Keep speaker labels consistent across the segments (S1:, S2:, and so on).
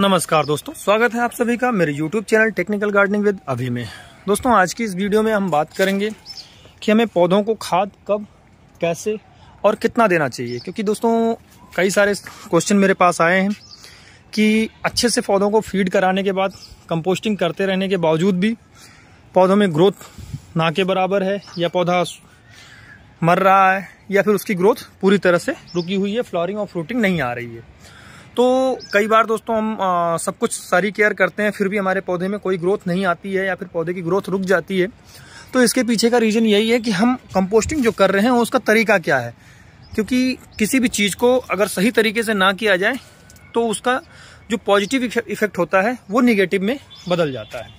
S1: नमस्कार दोस्तों स्वागत है आप सभी का मेरे YouTube channel technical gardening with Abhi में दोस्तों आज की इस वीडियो में हम बात करेंगे कि हमें पौधों को खाद कब कैसे और कितना देना चाहिए क्योंकि दोस्तों कई सारे क्वेश्चन मेरे पास आए हैं कि अच्छे से पौधों को फीड कराने के बाद कंपोस्टिंग करते रहने के बावजूद भी पौधों में ग्रोथ ना के बराबर है या पौधा मर रहा है या फिर उसकी ग्रोथ पूरी तरह से रुकी हुई है फ्लॉरिंग और फ्रूटिंग नहीं आ रही है तो कई बार दोस्तों हम आ, सब कुछ सारी केयर करते हैं फिर भी हमारे पौधे में कोई ग्रोथ नहीं आती है या फिर पौधे की ग्रोथ रुक जाती है तो इसके पीछे का रीज़न यही है कि हम कंपोस्टिंग जो कर रहे हैं उसका तरीका क्या है क्योंकि किसी भी चीज़ को अगर सही तरीके से ना किया जाए तो उसका जो पॉजिटिव इफेक्ट होता है वो निगेटिव में बदल जाता है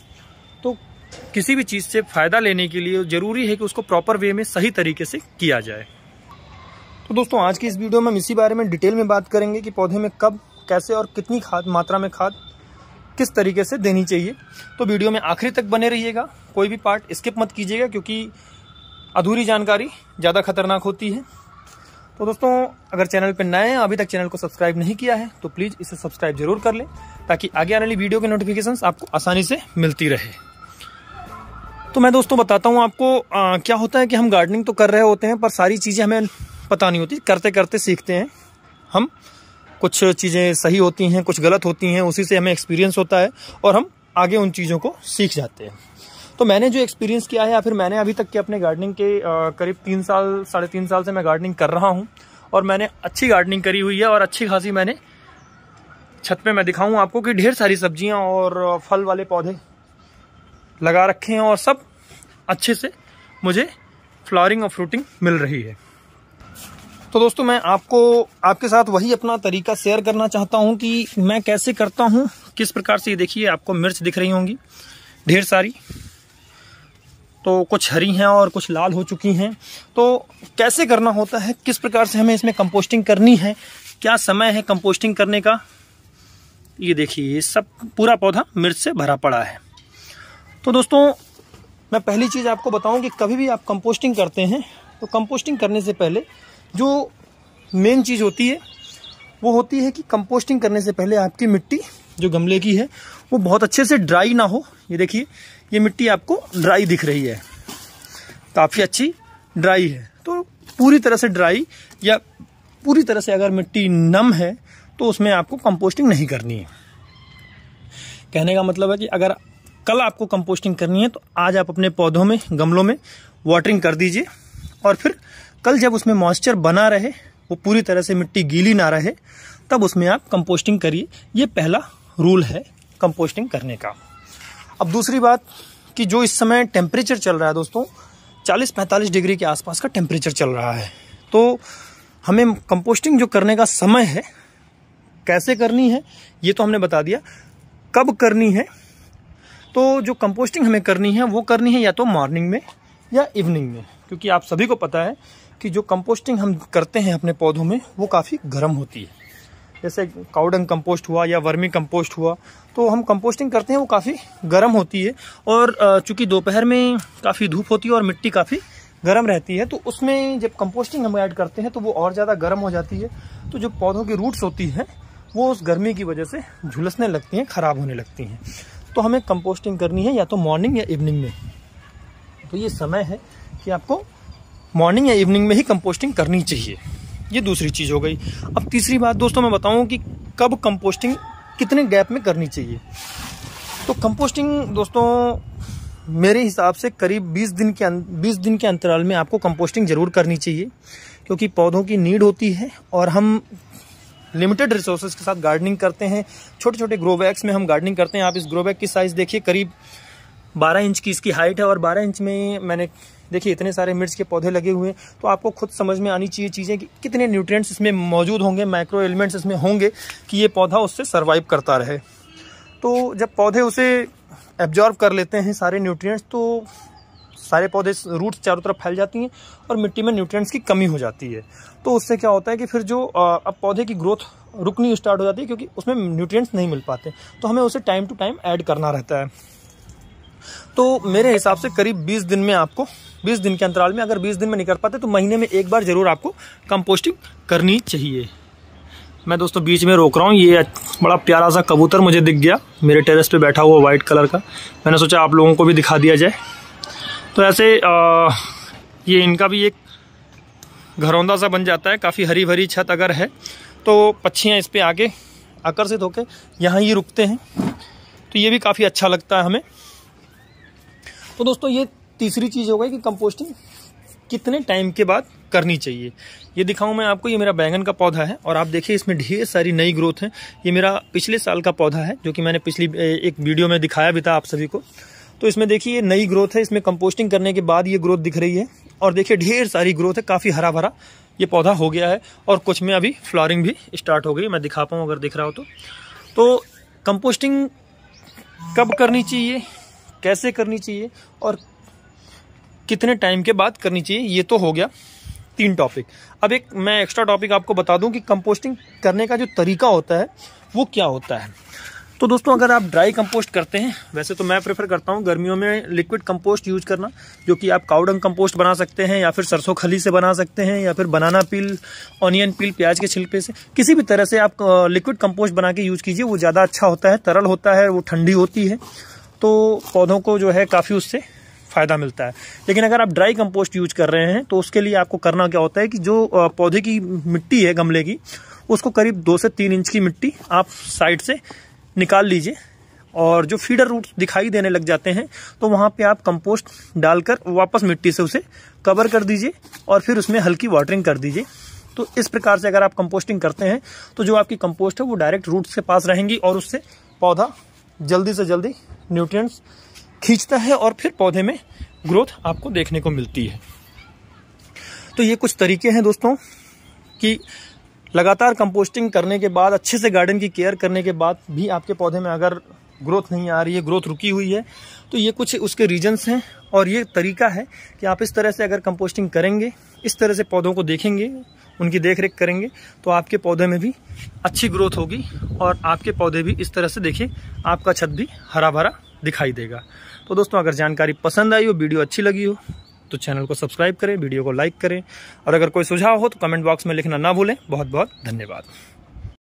S1: तो किसी भी चीज़ से फ़ायदा लेने के लिए ज़रूरी है कि उसको प्रॉपर वे में सही तरीके से किया जाए तो दोस्तों आज की इस वीडियो में हम इसी बारे में डिटेल में बात करेंगे कि पौधे में कब कैसे और कितनी खाद मात्रा में खाद किस तरीके से देनी चाहिए तो वीडियो में आखिरी तक बने रहिएगा कोई भी पार्ट स्किप मत कीजिएगा क्योंकि अधूरी जानकारी ज़्यादा खतरनाक होती है तो दोस्तों अगर चैनल पर नए हैं अभी तक चैनल को सब्सक्राइब नहीं किया है तो प्लीज़ इसे सब्सक्राइब जरूर कर लें ताकि आगे आने वाली वीडियो के नोटिफिकेशंस आपको आसानी से मिलती रहे तो मैं दोस्तों बताता हूँ आपको आ, क्या होता है कि हम गार्डनिंग तो कर रहे होते हैं पर सारी चीज़ें हमें पता नहीं होती करते करते सीखते हैं हम कुछ चीज़ें सही होती हैं कुछ गलत होती हैं उसी से हमें एक्सपीरियंस होता है और हम आगे उन चीज़ों को सीख जाते हैं तो मैंने जो एक्सपीरियंस किया है या फिर मैंने अभी तक के अपने गार्डनिंग के करीब तीन साल साढ़े तीन साल से मैं गार्डनिंग कर रहा हूँ और मैंने अच्छी गार्डनिंग करी हुई है और अच्छी खासी मैंने छत पे मैं दिखाऊं आपको कि ढेर सारी सब्जियां और फल वाले पौधे लगा रखे हैं और सब अच्छे से मुझे फ्लॉरिंग और फ्रूटिंग मिल रही है तो दोस्तों मैं आपको आपके साथ वही अपना तरीका शेयर करना चाहता हूँ कि मैं कैसे करता हूँ किस प्रकार से ये देखिए आपको मिर्च दिख रही होंगी ढेर सारी तो कुछ हरी हैं और कुछ लाल हो चुकी हैं तो कैसे करना होता है किस प्रकार से हमें इसमें कंपोस्टिंग करनी है क्या समय है कंपोस्टिंग करने का ये देखिए ये सब पूरा पौधा मिर्च से भरा पड़ा है तो दोस्तों मैं पहली चीज़ आपको बताऊं कि कभी भी आप कंपोस्टिंग करते हैं तो कंपोस्टिंग करने से पहले जो मेन चीज़ होती है वो होती है कि कंपोस्टिंग करने से पहले आपकी मिट्टी जो गमले की है वो बहुत अच्छे से ड्राई ना हो ये देखिए ये मिट्टी आपको ड्राई दिख रही है काफ़ी अच्छी ड्राई है तो पूरी तरह से ड्राई या पूरी तरह से अगर मिट्टी नम है तो उसमें आपको कंपोस्टिंग नहीं करनी है कहने का मतलब है कि अगर कल आपको कंपोस्टिंग करनी है तो आज आप अपने पौधों में गमलों में वाटरिंग कर दीजिए और फिर कल जब उसमें मॉइस्चर बना रहे वो पूरी तरह से मिट्टी गीली ना रहे तब उसमें आप कंपोस्टिंग करिए ये पहला रूल है कंपोस्टिंग करने का अब दूसरी बात कि जो इस समय टेम्परेचर चल रहा है दोस्तों 40-45 डिग्री के आसपास का टेम्परेचर चल रहा है तो हमें कंपोस्टिंग जो करने का समय है कैसे करनी है ये तो हमने बता दिया कब करनी है तो जो कंपोस्टिंग हमें करनी है वो करनी है या तो मॉर्निंग में या इवनिंग में क्योंकि आप सभी को पता है कि जो कंपोस्टिंग हम करते हैं अपने पौधों में वो काफ़ी गर्म होती है जैसे काउडंग कंपोस्ट हुआ या वर्मी कंपोस्ट हुआ तो हम कंपोस्टिंग करते हैं वो काफ़ी गर्म होती है और चूंकि दोपहर में काफ़ी धूप होती है और मिट्टी काफ़ी गर्म रहती है तो उसमें जब कंपोस्टिंग हम ऐड करते हैं तो वो और ज़्यादा गर्म हो जाती है तो जो पौधों की रूट्स होती हैं वो उस गर्मी की वजह से झुलसने लगती हैं ख़राब होने लगती हैं तो हमें कंपोस्टिंग करनी है या तो मॉर्निंग या इवनिंग में तो ये समय है कि आपको मॉर्निंग या इवनिंग में ही कंपोस्टिंग करनी चाहिए ये दूसरी चीज़ हो गई अब तीसरी बात दोस्तों मैं बताऊँ कि कब कंपोस्टिंग कितने गैप में करनी चाहिए तो कंपोस्टिंग दोस्तों मेरे हिसाब से करीब 20 दिन के 20 अं-, दिन के अंतराल में आपको कंपोस्टिंग ज़रूर करनी चाहिए क्योंकि पौधों की नीड होती है और हम लिमिटेड रिसोर्सेज के साथ गार्डनिंग करते हैं छोटे छोटे ग्रो बैग्स में हम गार्डनिंग करते हैं आप इस ग्रो बैग की साइज़ देखिए करीब 12 इंच की इसकी हाइट है और 12 इंच में मैंने देखिए इतने सारे मिर्च के पौधे लगे हुए हैं तो आपको खुद समझ में आनी चाहिए चीज़ें कि कितने न्यूट्रिएंट्स इसमें मौजूद होंगे माइक्रो एलिमेंट्स इसमें होंगे कि ये पौधा उससे सर्वाइव करता रहे तो जब पौधे उसे एब्जॉर्व कर लेते हैं सारे न्यूट्रियट्स तो सारे पौधे रूट्स चारों तरफ फैल जाती हैं और मिट्टी में न्यूट्रियट्स की कमी हो जाती है तो उससे क्या होता है कि फिर जो अब पौधे की ग्रोथ रुकनी स्टार्ट हो जाती है क्योंकि उसमें न्यूट्रिएंट्स नहीं मिल पाते तो हमें उसे टाइम टू टाइम ऐड करना रहता है तो मेरे हिसाब से करीब 20 दिन में आपको बीस दिन के अंतराल में अगर बीस दिन में नहीं कर पाते तो महीने में एक बार ज़रूर आपको कंपोस्टिंग करनी चाहिए मैं दोस्तों बीच में रोक रहा हूँ ये बड़ा प्यारा सा कबूतर मुझे दिख गया मेरे टेरेस पे बैठा हुआ वाइट कलर का मैंने सोचा आप लोगों को भी दिखा दिया जाए तो ऐसे आ, ये इनका भी एक घरौंदा सा बन जाता है काफ़ी हरी भरी छत अगर है तो पक्षियाँ इस पर आके आकर्षित होकर यहाँ ही रुकते हैं तो ये भी काफ़ी अच्छा लगता है हमें तो दोस्तों ये तीसरी चीज़ हो गई कि कंपोस्टिंग कितने टाइम के बाद करनी चाहिए ये दिखाऊं मैं आपको ये मेरा बैंगन का पौधा है और आप देखिए इसमें ढेर सारी नई ग्रोथ है ये मेरा पिछले साल का पौधा है जो कि मैंने पिछली एक वीडियो में दिखाया भी था आप सभी को तो इसमें देखिए ये नई ग्रोथ है इसमें कंपोस्टिंग करने के बाद ये ग्रोथ दिख रही है और देखिए ढेर सारी ग्रोथ है काफ़ी हरा भरा ये पौधा हो गया है और कुछ में अभी फ्लॉरिंग भी स्टार्ट हो गई मैं दिखा पाऊँ अगर दिख रहा हो तो, तो कंपोस्टिंग कब करनी चाहिए कैसे करनी चाहिए और कितने टाइम के बाद करनी चाहिए ये तो हो गया तीन टॉपिक अब एक मैं एक्स्ट्रा टॉपिक आपको बता दूं कि कंपोस्टिंग करने का जो तरीका होता है वो क्या होता है तो दोस्तों अगर आप ड्राई कंपोस्ट करते हैं वैसे तो मैं प्रेफर करता हूँ गर्मियों में लिक्विड कंपोस्ट यूज करना जो कि आप काउडंग कंपोस्ट बना सकते हैं या फिर सरसों खली से बना सकते हैं या फिर बनाना पील ऑनियन पील प्याज के छिलके से किसी भी तरह से आप लिक्विड कंपोस्ट बना के यूज कीजिए वो ज़्यादा अच्छा होता है तरल होता है वो ठंडी होती है तो पौधों को जो है काफ़ी उससे फ़ायदा मिलता है लेकिन अगर आप ड्राई कंपोस्ट यूज कर रहे हैं तो उसके लिए आपको करना क्या होता है कि जो पौधे की मिट्टी है गमले की उसको करीब दो से तीन इंच की मिट्टी आप साइड से निकाल लीजिए और जो फीडर रूट दिखाई देने लग जाते हैं तो वहाँ पे आप कंपोस्ट डालकर वापस मिट्टी से उसे कवर कर दीजिए और फिर उसमें हल्की वाटरिंग कर दीजिए तो इस प्रकार से अगर आप कंपोस्टिंग करते हैं तो जो आपकी कंपोस्ट है वो डायरेक्ट रूट्स के पास रहेंगी और उससे पौधा जल्दी से जल्दी न्यूट्रिएंट्स खींचता है और फिर पौधे में ग्रोथ आपको देखने को मिलती है तो ये कुछ तरीके हैं दोस्तों कि लगातार कंपोस्टिंग करने के बाद अच्छे से गार्डन की केयर करने के बाद भी आपके पौधे में अगर ग्रोथ नहीं आ रही है ग्रोथ रुकी हुई है तो ये कुछ उसके रीजन्स हैं और ये तरीका है कि आप इस तरह से अगर कंपोस्टिंग करेंगे इस तरह से पौधों को देखेंगे उनकी देख रेख करेंगे तो आपके पौधे में भी अच्छी ग्रोथ होगी और आपके पौधे भी इस तरह से देखिए आपका छत भी हरा भरा दिखाई देगा तो दोस्तों अगर जानकारी पसंद आई हो वीडियो अच्छी लगी हो तो चैनल को सब्सक्राइब करें वीडियो को लाइक करें और अगर कोई सुझाव हो तो कमेंट बॉक्स में लिखना ना भूलें बहुत बहुत धन्यवाद